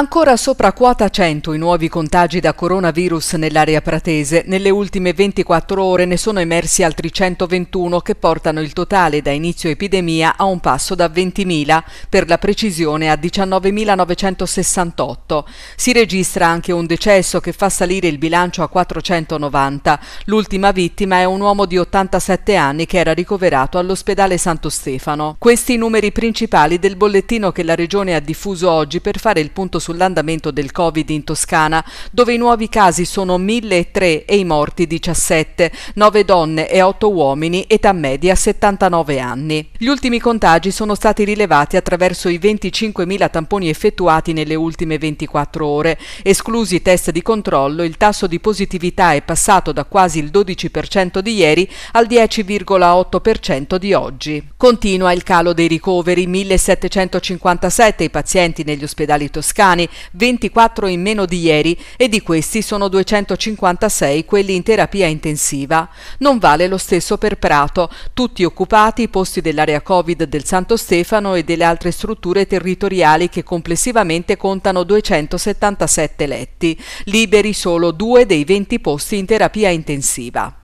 Ancora sopra quota 100 i nuovi contagi da coronavirus nell'area pratese. Nelle ultime 24 ore ne sono emersi altri 121 che portano il totale da inizio epidemia a un passo da 20.000, per la precisione a 19.968. Si registra anche un decesso che fa salire il bilancio a 490. L'ultima vittima è un uomo di 87 anni che era ricoverato all'ospedale Santo Stefano. Questi i numeri principali del bollettino che la Regione ha diffuso oggi per fare il punto su sull'andamento del Covid in Toscana, dove i nuovi casi sono 1.003 e i morti 17, 9 donne e 8 uomini, età media 79 anni. Gli ultimi contagi sono stati rilevati attraverso i 25.000 tamponi effettuati nelle ultime 24 ore. Esclusi i test di controllo, il tasso di positività è passato da quasi il 12% di ieri al 10,8% di oggi. Continua il calo dei ricoveri, 1.757 i pazienti negli ospedali toscani italiani, 24 in meno di ieri e di questi sono 256 quelli in terapia intensiva. Non vale lo stesso per Prato, tutti occupati i posti dell'area Covid del Santo Stefano e delle altre strutture territoriali che complessivamente contano 277 letti, liberi solo due dei 20 posti in terapia intensiva.